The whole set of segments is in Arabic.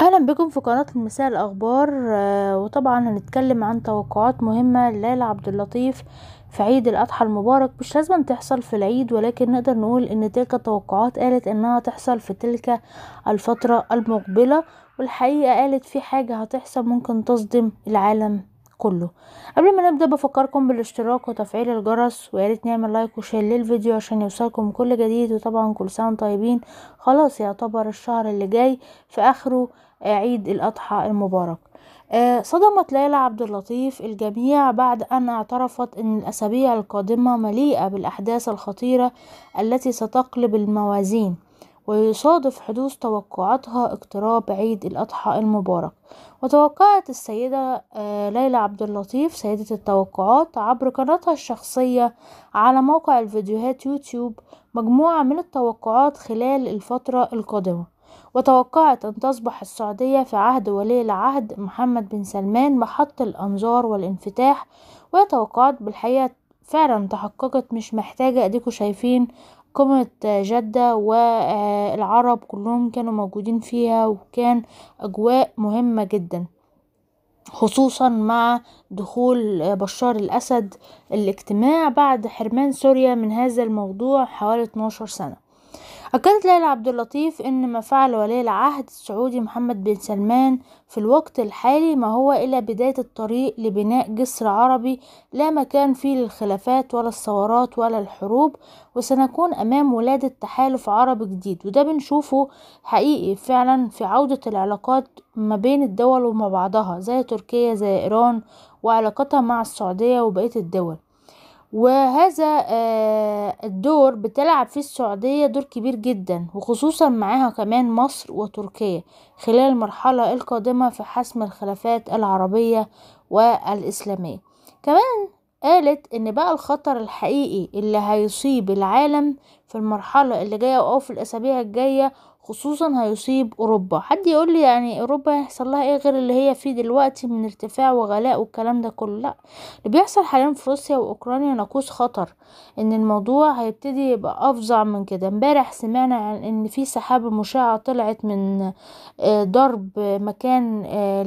اهلا بكم في قناة المساء الاخبار آه، وطبعا هنتكلم عن توقعات مهمة لليلى عبد اللطيف في عيد الاضحى المبارك مش لازم تحصل في العيد ولكن نقدر نقول ان تلك التوقعات قالت انها تحصل في تلك الفترة المقبلة والحقيقة قالت في حاجة هتحصل ممكن تصدم العالم كله قبل ما نبدا بفكركم بالاشتراك وتفعيل الجرس وياريت نعمل لايك وشير للفيديو عشان يوصلكم كل جديد وطبعا كل سنه طيبين خلاص يعتبر الشهر اللي جاي في اخره عيد الاضحى المبارك آه، صدمت ليلى عبد اللطيف الجميع بعد أن اعترفت أن الأسابيع القادمة مليئة بالأحداث الخطيرة التي ستقلب الموازين ويصادف حدوث توقعاتها اقتراب عيد الأضحى المبارك وتوقعت السيدة آه، ليلى عبد اللطيف سيدة التوقعات عبر قناتها الشخصية على موقع الفيديوهات يوتيوب مجموعة من التوقعات خلال الفترة القادمة وتوقعت أن تصبح السعودية في عهد ولي العهد محمد بن سلمان محط الأنظار والانفتاح وتوقعت بالحقيقة فعلا تحققت مش محتاجة اديكوا شايفين قمة جدة والعرب آه، كلهم كانوا موجودين فيها وكان أجواء مهمة جدا خصوصا مع دخول آه، بشار الأسد الاجتماع بعد حرمان سوريا من هذا الموضوع حوالي 12 سنة أكدت ليلى عبد اللطيف أن ما فعل ولي العهد السعودي محمد بن سلمان في الوقت الحالي ما هو إلا بداية الطريق لبناء جسر عربي لا مكان فيه للخلافات ولا الثورات ولا الحروب وسنكون أمام ولادة تحالف عربي جديد وده بنشوفه حقيقي فعلا في عودة العلاقات ما بين الدول وما بعضها زي تركيا زي إيران وعلاقتها مع السعودية وبقية الدول وهذا آه، الدور بتلعب فيه السعودية دور كبير جدا وخصوصا معاها كمان مصر وتركيا خلال المرحلة القادمة في حسم الخلافات العربية والإسلامية كمان قالت ان بقى الخطر الحقيقي اللي هيصيب العالم في المرحلة اللي جاية أو في الأسابيع الجاية خصوصا هيصيب أوروبا حد يقولي يعني أوروبا هيحصل لها إيه غير اللي هي فيه دلوقتي من ارتفاع وغلاء والكلام ده كله لأ اللي بيحصل حاليا في روسيا وأوكرانيا ناقوس خطر إن الموضوع هيبتدي يبقى أفظع من كده امبارح سمعنا عن إن في سحابة مشعة طلعت من آه، ضرب مكان آه،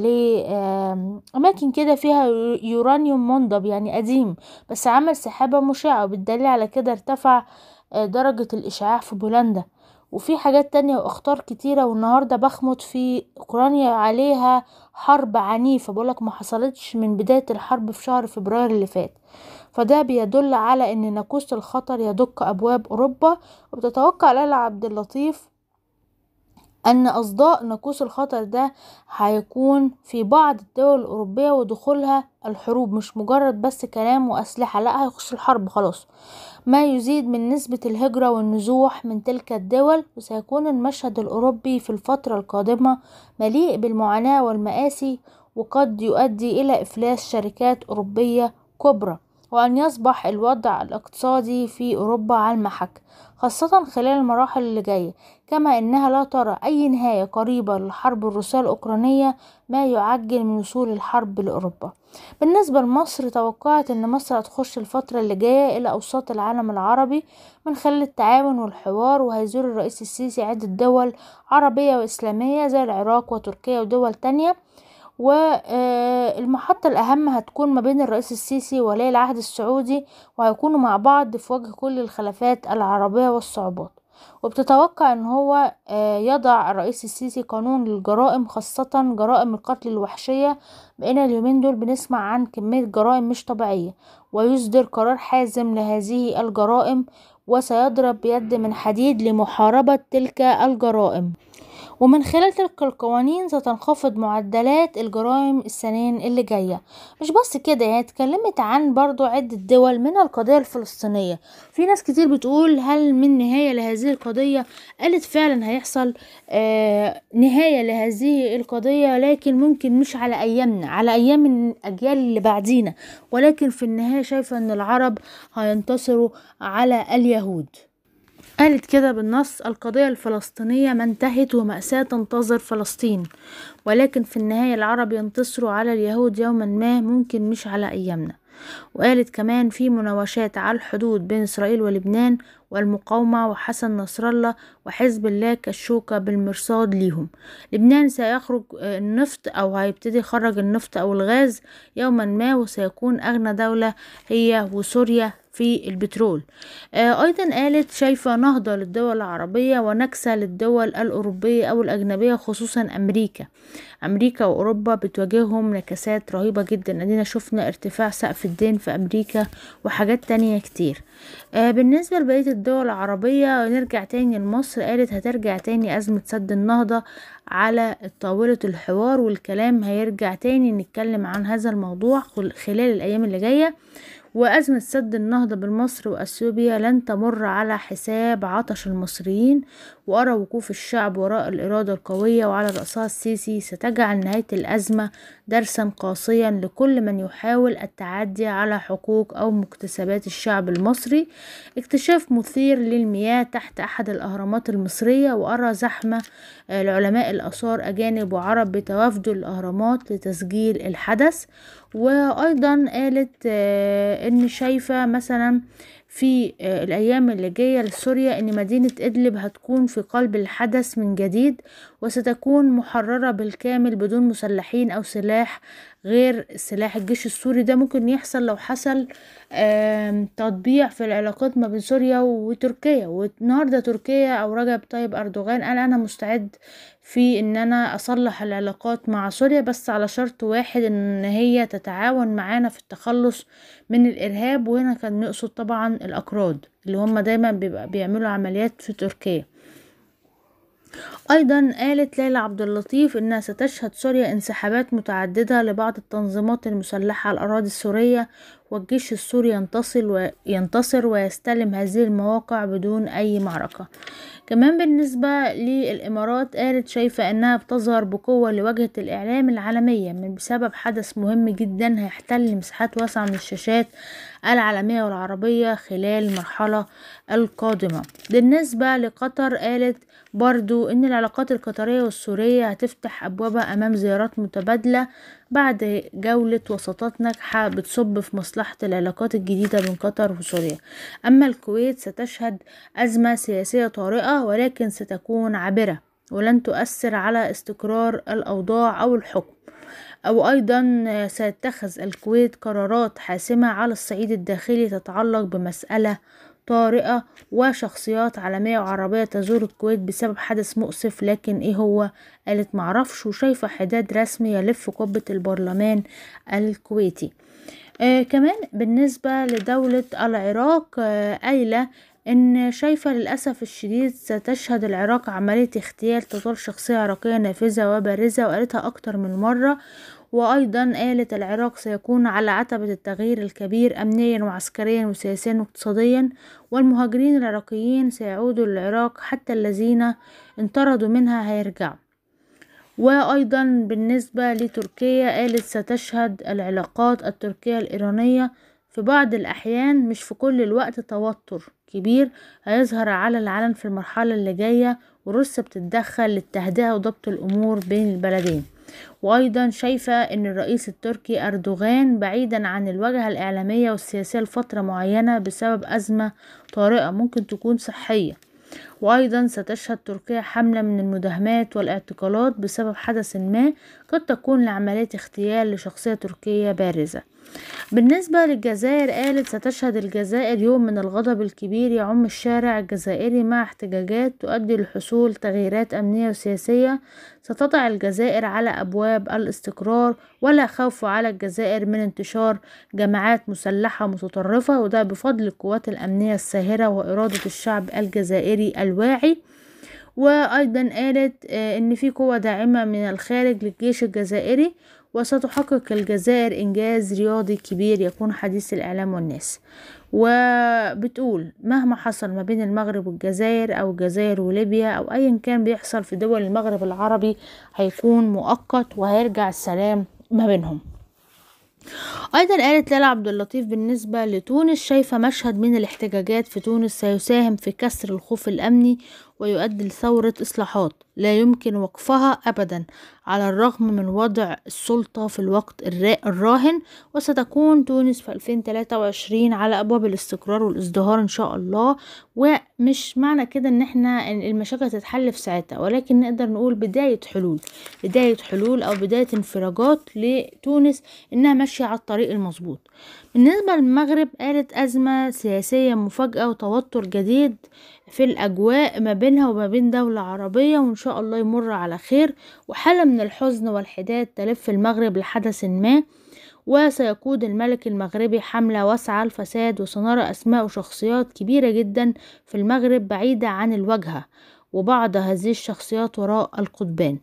لأماكن كده فيها يورانيوم منضب يعني قديم بس عمل سحابة مشعة وبالدليل على كده ارتفع آه، درجة الإشعاع في بولندا وفي حاجات تانية وأخطار كتيرة والنهاردة بخمط في أوكرانيا عليها حرب عنيفة بقولك ما حصلتش من بداية الحرب في شهر فبراير اللي فات فده بيدل على ان ناقوس الخطر يدق أبواب أوروبا وبتتوقع ليلى عبد اللطيف أن أصداء ناقوس الخطر ده هيكون في بعض الدول الأوروبية ودخولها الحروب مش مجرد بس كلام وأسلحة لا هيخش الحرب خلاص ما يزيد من نسبة الهجرة والنزوح من تلك الدول وسيكون المشهد الأوروبي في الفترة القادمة مليء بالمعاناة والمآسي وقد يؤدي إلى إفلاس شركات أوروبية كبرى وأن يصبح الوضع الاقتصادي في أوروبا على المحك خاصة خلال المراحل اللي جاية كما أنها لا ترى أي نهاية قريبة للحرب الروسية الأوكرانية ما يعجل من وصول الحرب لأوروبا بالنسبة لمصر توقعت أن مصر هتخش الفترة اللي جاية إلى أوساط العالم العربي من خلال التعاون والحوار وهيزور الرئيس السيسي عدة دول عربية وإسلامية زي العراق وتركيا ودول تانية والمحطة آه، الأهم هتكون ما بين الرئيس السيسي ولي العهد السعودي وهيكونوا مع بعض في وجه كل الخلافات العربية والصعوبات وبتتوقع ان هو آه، يضع الرئيس السيسي قانون للجرائم خاصة جرائم القتل الوحشية بقينا اليومين دول بنسمع عن كمية جرائم مش طبيعية ويصدر قرار حازم لهذه الجرائم وسيضرب بيد من حديد لمحاربة تلك الجرائم ومن خلال تلك القوانين ستنخفض معدلات الجرائم السنين اللي جاية مش بس كده هي يعني اتكلمت عن برضو عدة دول من القضية الفلسطينية في ناس كتير بتقول هل من نهاية لهذه القضية قالت فعلا هيحصل آه نهاية لهذه القضية لكن ممكن مش على أيامنا على أيام الأجيال اللي بعدينا ولكن في النهاية شايفة أن العرب هينتصروا على اليهود قالت كده بالنص القضية الفلسطينية ما انتهت ومأساة تنتظر فلسطين ولكن في النهاية العرب ينتصروا على اليهود يوما ما ممكن مش على أيامنا وقالت كمان في مناوشات على الحدود بين إسرائيل ولبنان والمقاومة وحسن نصر الله وحزب الله كالشوكة بالمرصاد ليهم لبنان سيخرج النفط أو هيبتدي يخرج النفط أو الغاز يوما ما وسيكون أغنى دولة هي وسوريا في البترول آه، أيضا قالت شايفة نهضة للدول العربية ونكسة للدول الأوروبية أو الأجنبية خصوصا أمريكا أمريكا وأوروبا بتواجههم نكسات رهيبة جدا أدينا شفنا ارتفاع سقف الدين في أمريكا وحاجات تانية كتير آه، بالنسبة لبقية الدول العربية نرجع تاني لمصر قالت هترجع تاني أزمة سد النهضة على طاولة الحوار والكلام هيرجع تاني نتكلم عن هذا الموضوع خلال الأيام اللي جاية وأزمة سد النهضة بين مصر وأثيوبيا لن تمر على حساب عطش المصريين وأرى وقوف الشعب وراء الإرادة القوية وعلى رأسها السيسي ستجعل نهاية الأزمة درسا قاسيا لكل من يحاول التعدي على حقوق أو مكتسبات الشعب المصري اكتشاف مثير للمياه تحت أحد الأهرامات المصرية وأرى زحمة آه، لعلماء الآثار أجانب وعرب بتوافد الأهرامات لتسجيل الحدث وايضا قالت آه، ان شايفة مثلا في آه، الأيام اللي جاية لسوريا أن مدينة إدلب هتكون في قلب الحدث من جديد وستكون محررة بالكامل بدون مسلحين أو سلاح غير سلاح الجيش السوري ده ممكن يحصل لو حصل تطبيع في العلاقات ما بين سوريا وتركيا والنهاردة تركيا أو رجب طيب أردوغان قال أنا مستعد في ان انا اصلح العلاقات مع سوريا بس على شرط واحد ان هي تتعاون معانا في التخلص من الارهاب وهنا كان نقصد طبعا الاكراد اللي هم دايما بيعملوا عمليات في تركيا أيضا قالت ليلى عبد اللطيف إنها ستشهد سوريا انسحابات متعددة لبعض التنظيمات المسلحة على الأراضي السورية والجيش السوري ينتصر وينتصر ويستلم هذه المواقع بدون أي معركة كمان بالنسبة للإمارات قالت شايفة أنها بتظهر بقوة لواجهة الإعلام العالمية من بسبب حدث مهم جدا هيحتل مساحات واسعة من الشاشات العالمية والعربية خلال المرحلة القادمة بالنسبة لقطر قالت برضو أن العلاقات القطرية والسورية هتفتح أبوابها أمام زيارات متبادلة بعد جولة وسطات ناجحة بتصب في مصلحة العلاقات الجديدة بين قطر وسوريا أما الكويت ستشهد أزمة سياسية طارئة ولكن ستكون عابرة ولن تؤثر على استقرار الأوضاع أو الحكم أو أيضا سيتخذ الكويت قرارات حاسمة على الصعيد الداخلي تتعلق بمسألة طارئة وشخصيات عالمية وعربية تزور الكويت بسبب حدث مؤسف لكن ايه هو قالت معرفش وشايفة حداد رسمي يلف قبة البرلمان الكويتي آه كمان بالنسبة لدولة العراق آه قايلة ان شايفة للأسف الشديد ستشهد العراق عملية اغتيال تطال شخصية عراقية نافذة وبارزة وقالتها اكتر من مرة وأيضا قالت العراق سيكون على عتبة التغيير الكبير أمنيا وعسكريا وسياسيا واقتصاديا والمهاجرين العراقيين سيعودوا للعراق حتى الذين انطردوا منها هيرجعوا وأيضا بالنسبة لتركيا قالت ستشهد العلاقات التركية الإيرانية في بعض الأحيان مش في كل الوقت توتر كبير هيظهر على العلن في المرحلة اللي جاية وروسيا بتتدخل للتهدئة وضبط الأمور بين البلدين وأيضا شايفة أن الرئيس التركي أردوغان بعيدا عن الواجهة الإعلامية والسياسية لفترة معينة بسبب أزمة طارئة ممكن تكون صحية وأيضا ستشهد تركيا حملة من المداهمات والاعتقالات بسبب حدث ما قد تكون لعملية اغتيال لشخصية تركية بارزة بالنسبة للجزائر قالت ستشهد الجزائر يوم من الغضب الكبير يعم الشارع الجزائري مع احتجاجات تؤدي لحصول تغييرات أمنية وسياسية ستضع الجزائر على أبواب الاستقرار ولا خوف على الجزائر من انتشار جماعات مسلحة متطرفة وده بفضل القوات الأمنية الساهرة وإرادة الشعب الجزائري الواعي وأيضا قالت آه، إن في قوة داعمة من الخارج للجيش الجزائري وستحقق الجزائر إنجاز رياضي كبير يكون حديث الإعلام والناس وبتقول مهما حصل ما بين المغرب والجزائر أو الجزائر وليبيا أو أيا كان بيحصل في دول المغرب العربي هيكون مؤقت وهيرجع السلام ما بينهم أيضا قالت لالا عبد اللطيف بالنسبة لتونس شايفة مشهد من الاحتجاجات في تونس سيساهم في كسر الخوف الأمني ويؤدي لثورة إصلاحات لا يمكن وقفها أبدا على الرغم من وضع السلطة في الوقت الراهن وستكون تونس في 2023 على أبواب الاستقرار والازدهار إن شاء الله ومش معنى كده إن احنا المشاكل تتحل في ساعتها ولكن نقدر نقول بداية حلول بداية حلول أو بداية انفراجات لتونس إنها ماشية على الطريق المظبوط بالنسبة للمغرب قالت أزمة سياسية مفاجأة وتوتر جديد في الأجواء ما بينها وما بين دولة عربية وإن شاء الله يمر على خير وحالة من الحزن والحداد تلف المغرب لحدث ما وسيقود الملك المغربي حملة واسعة الفساد وسنرى أسماء وشخصيات كبيرة جدا في المغرب بعيدة عن الواجهة وبعض هذه الشخصيات وراء القضبان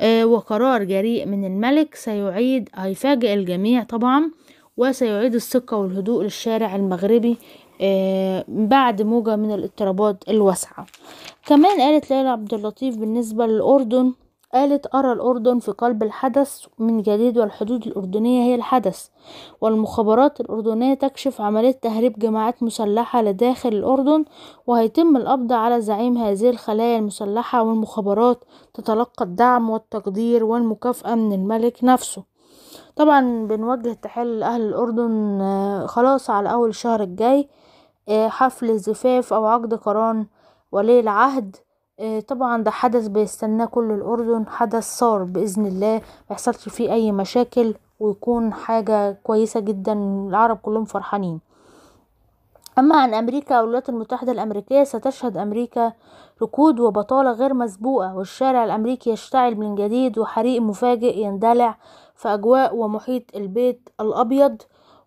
آه، وقرار جريء من الملك سيعيد هيفاجئ الجميع طبعا وسيعيد الثقة والهدوء للشارع المغربي آه، بعد موجة من الاضطرابات الواسعة كمان قالت ليلى عبد اللطيف بالنسبة للأردن قالت أرى الأردن في قلب الحدث من جديد والحدود الأردنية هي الحدث والمخابرات الأردنية تكشف عملية تهريب جماعات مسلحة لداخل الأردن وهيتم القبض على زعيم هذه الخلايا المسلحة والمخابرات تتلقى الدعم والتقدير والمكافأة من الملك نفسه طبعا بنوجه تحيه لأهل الأردن آه، خلاص على أول شهر الجاي آه، حفل زفاف أو عقد قران ولي العهد آه، طبعا ده حدث بيستناه كل الأردن حدث صار بإذن الله ميحصلش فيه أي مشاكل ويكون حاجة كويسة جدا العرب كلهم فرحانين أما عن أمريكا أو الولايات المتحدة الأمريكية ستشهد أمريكا ركود وبطالة غير مسبوقة والشارع الأمريكي يشتعل من جديد وحريق مفاجئ يندلع في أجواء ومحيط البيت الأبيض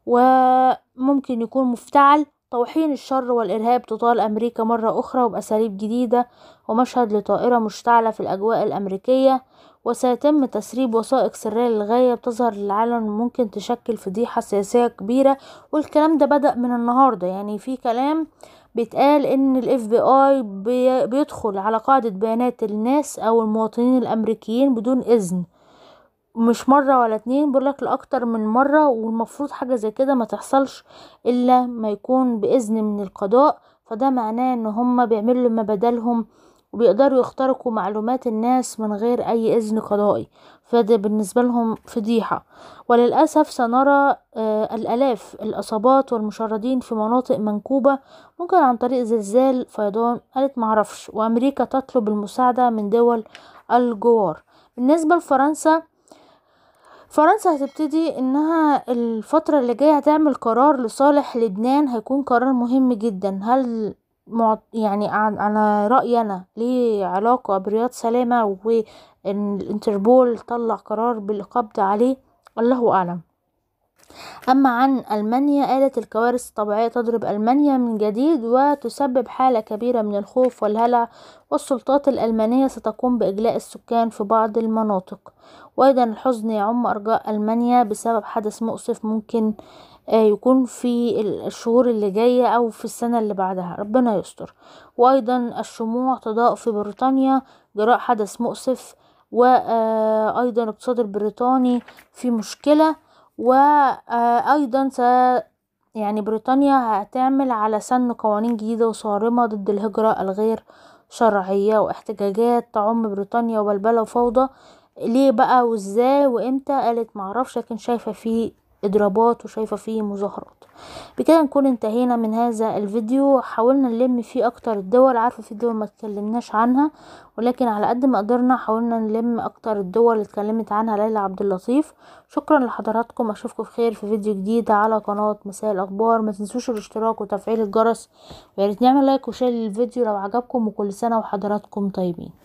وممكن يكون مفتعل طوحين الشر والإرهاب تطال أمريكا مرة أخرى وبأساليب جديدة ومشهد لطائرة مشتعلة في الأجواء الأمريكية وسيتم تسريب وثائق سرية للغاية بتظهر للعالم ممكن تشكل فضيحة سياسية كبيرة والكلام ده بدأ من النهاردة يعني في كلام بيتقال ان الاف بي اي بيدخل على قاعدة بيانات الناس او المواطنين الامريكيين بدون اذن مش مرة ولا اتنين بقولك لأكتر من مرة والمفروض حاجة زي كده ما تحصلش الا ما يكون باذن من القضاء فده معناه ان هما بيعملوا ما بدلهم وبيقدروا يخترقوا معلومات الناس من غير اي اذن قضائي فده بالنسبة لهم فضيحة وللأسف سنرى آه، الالاف الاصابات والمشردين في مناطق منكوبة ممكن عن طريق زلزال فيضان قالت معرفش وامريكا تطلب المساعدة من دول الجوار بالنسبة لفرنسا فرنسا هتبتدي انها الفترة اللي جاية هتعمل قرار لصالح لبنان هيكون قرار مهم جدا هل معت... يعني على رأيي أنا ليه علاقة برياض سلامة وإن الانتربول طلع قرار بالقبض عليه الله أعلم أما عن ألمانيا قالت الكوارث الطبيعية تضرب ألمانيا من جديد وتسبب حالة كبيرة من الخوف والهلع والسلطات الألمانية ستقوم بإجلاء السكان في بعض المناطق وأيضا الحزن يعم أرجاء ألمانيا بسبب حدث مؤسف ممكن آه، يكون في الشهور اللي جاية أو في السنة اللي بعدها ربنا يستر وأيضا الشموع تضاء في بريطانيا جراء حدث مؤسف وأيضا آه، اقتصاد البريطاني في مشكلة وايضا س يعني بريطانيا هتعمل على سن قوانين جديدة وصارمة ضد الهجرة الغير شرعية واحتجاجات تعم بريطانيا وبلبلة وفوضى ليه بقى وازاي وامتى قالت معرفش لكن شايفة فيه اضرابات وشايفه فيه مظاهرات بكده نكون انتهينا من هذا الفيديو حاولنا نلم فيه اكتر الدول عارفه في دول ما اتكلمناش عنها ولكن على قد ما قدرنا حاولنا نلم اكتر الدول اللي اتكلمت عنها ليلى عبد اللطيف شكرا لحضراتكم اشوفكم بخير في فيديو جديد على قناه مساء الاخبار ما تنسوش الاشتراك وتفعيل الجرس ويا ريت نعمل لايك وشير للفيديو لو عجبكم وكل سنه وحضراتكم طيبين